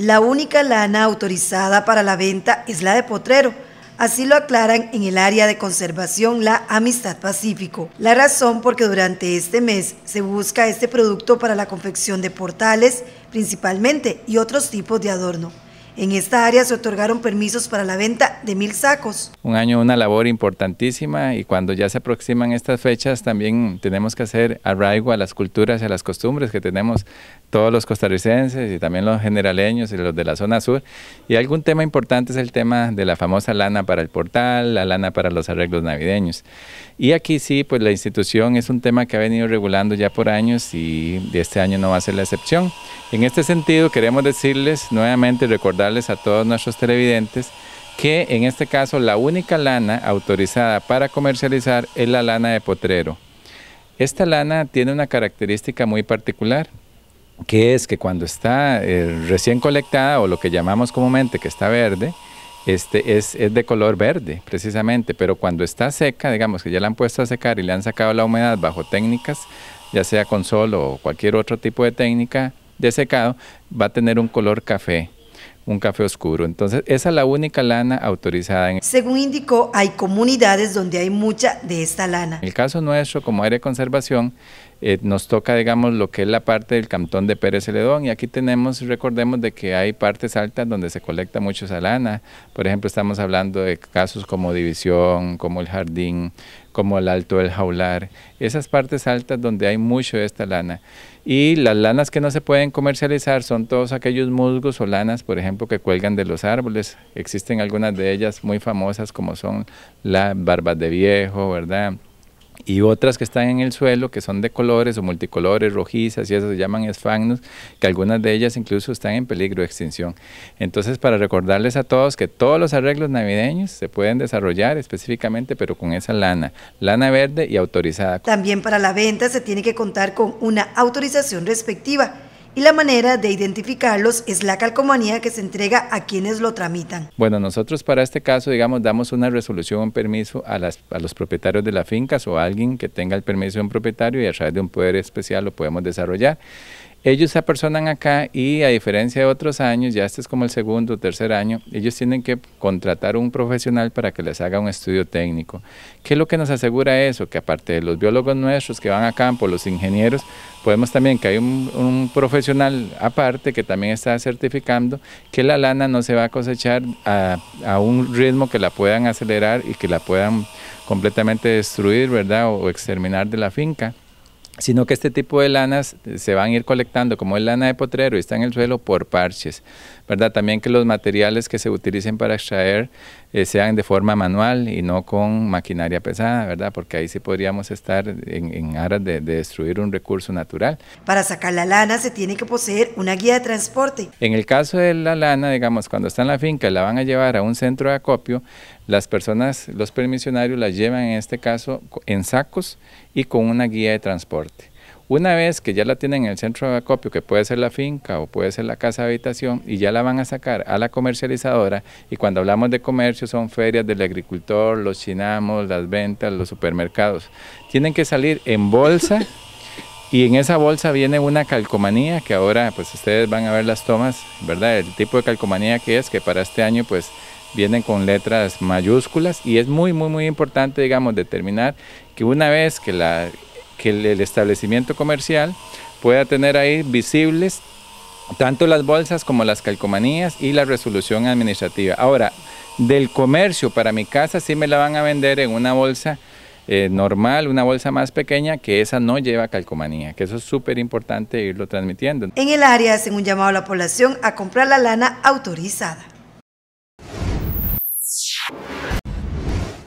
La única lana autorizada para la venta es la de potrero. Así lo aclaran en el área de conservación la Amistad Pacífico. La razón porque durante este mes se busca este producto para la confección de portales principalmente y otros tipos de adorno. En esta área se otorgaron permisos para la venta de mil sacos. Un año una labor importantísima y cuando ya se aproximan estas fechas también tenemos que hacer arraigo a las culturas y a las costumbres que tenemos todos los costarricenses y también los generaleños y los de la zona sur. Y algún tema importante es el tema de la famosa lana para el portal, la lana para los arreglos navideños. Y aquí sí, pues la institución es un tema que ha venido regulando ya por años y este año no va a ser la excepción. En este sentido queremos decirles nuevamente recordar a todos nuestros televidentes que en este caso la única lana autorizada para comercializar es la lana de potrero. Esta lana tiene una característica muy particular, que es que cuando está eh, recién colectada o lo que llamamos comúnmente que está verde, este es, es, de color verde precisamente, pero cuando está seca, digamos que ya la han puesto a secar y le han sacado la humedad bajo técnicas, ya sea con sol o cualquier otro tipo de técnica de secado, va a tener un color café un café oscuro. Entonces, esa es la única lana autorizada. Según indicó, hay comunidades donde hay mucha de esta lana. En el caso nuestro, como área de conservación, eh, nos toca, digamos, lo que es la parte del cantón de Pérez Celedón. Y aquí tenemos, recordemos de que hay partes altas donde se colecta mucho esa lana. Por ejemplo, estamos hablando de casos como División, como el Jardín, como el Alto del Jaular, esas partes altas donde hay mucho de esta lana. Y las lanas que no se pueden comercializar son todos aquellos musgos o lanas, por ejemplo, que cuelgan de los árboles. Existen algunas de ellas muy famosas como son la barba de viejo, ¿verdad? y otras que están en el suelo, que son de colores o multicolores, rojizas, y esas se llaman esfagnos, que algunas de ellas incluso están en peligro de extinción. Entonces, para recordarles a todos que todos los arreglos navideños se pueden desarrollar específicamente, pero con esa lana, lana verde y autorizada. También para la venta se tiene que contar con una autorización respectiva y la manera de identificarlos es la calcomanía que se entrega a quienes lo tramitan. Bueno, nosotros para este caso, digamos, damos una resolución, un permiso a, a los propietarios de las fincas o a alguien que tenga el permiso de un propietario y a través de un poder especial lo podemos desarrollar. Ellos se apersonan acá y a diferencia de otros años, ya este es como el segundo o tercer año, ellos tienen que contratar un profesional para que les haga un estudio técnico. ¿Qué es lo que nos asegura eso? Que aparte de los biólogos nuestros que van a campo, los ingenieros, podemos también que hay un, profesional aparte que también está certificando que la lana no se va a cosechar a, un ritmo que la puedan acelerar y que la puedan completamente destruir, ¿verdad? o exterminar de la finca sino que este tipo de lanas eh, se van a ir colectando, como es lana de potrero y está en el suelo, por parches, ¿verdad? También que los materiales que se utilicen para extraer eh, sean de forma manual y no con maquinaria pesada, ¿verdad? Porque ahí sí podríamos estar en, aras de, destruir un recurso natural. Para sacar la lana se tiene que poseer una guía de transporte. En el caso de la lana, digamos, cuando está en la finca la van a llevar a un centro de acopio, las personas, los permisionarios la llevan en este caso en sacos y con una guía de transporte. Una vez que ya la tienen en el centro de acopio, que puede ser la finca o puede ser la casa de habitación, y ya la van a sacar a la comercializadora, y cuando hablamos de comercio son ferias del agricultor, los chinamos, las ventas, los supermercados, tienen que salir en bolsa. Y en esa bolsa viene una calcomanía que ahora pues ustedes van a ver las tomas, ¿verdad? El tipo de calcomanía que es, que para este año pues vienen con letras mayúsculas y es muy, muy, muy importante, digamos, determinar que una vez que, la, el establecimiento comercial pueda tener ahí visibles tanto las bolsas como las calcomanías y la resolución administrativa. Ahora, del comercio para mi casa sí me la van a vender en una bolsa eh, normal, una bolsa más pequeña, que esa no lleva calcomanía, que eso es súper importante irlo transmitiendo. En el área hacen un llamado a la población a comprar la lana autorizada.